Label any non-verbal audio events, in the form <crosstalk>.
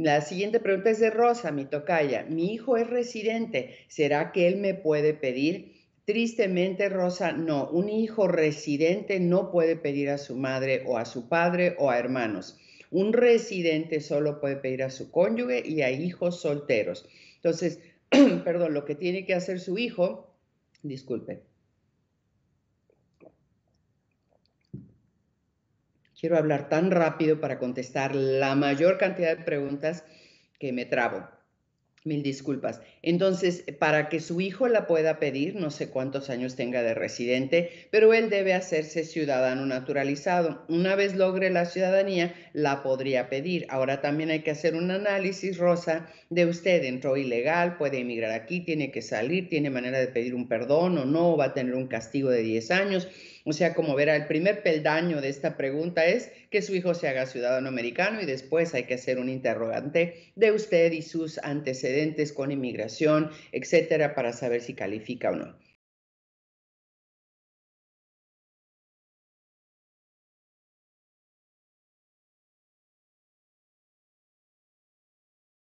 La siguiente pregunta es de Rosa, mi tocaya. Mi hijo es residente. ¿Será que él me puede pedir? Tristemente, Rosa, no. Un hijo residente no puede pedir a su madre o a su padre o a hermanos. Un residente solo puede pedir a su cónyuge y a hijos solteros. Entonces, <clears throat> perdón, lo que tiene que hacer su hijo, disculpe, quiero hablar tan rápido para contestar la mayor cantidad de preguntas que me trabo. Mil disculpas. Entonces, para que su hijo la pueda pedir, no sé cuántos años tenga de residente, pero él debe hacerse ciudadano naturalizado. Una vez logre la ciudadanía, la podría pedir. Ahora también hay que hacer un análisis, Rosa, de usted. Entró ilegal, puede emigrar aquí, tiene que salir, tiene manera de pedir un perdón o no, va a tener un castigo de 10 años o sea, como verá, el primer peldaño de esta pregunta es que su hijo se haga ciudadano americano y después hay que hacer un interrogante de usted y sus antecedentes con inmigración, etcétera, para saber si califica o no.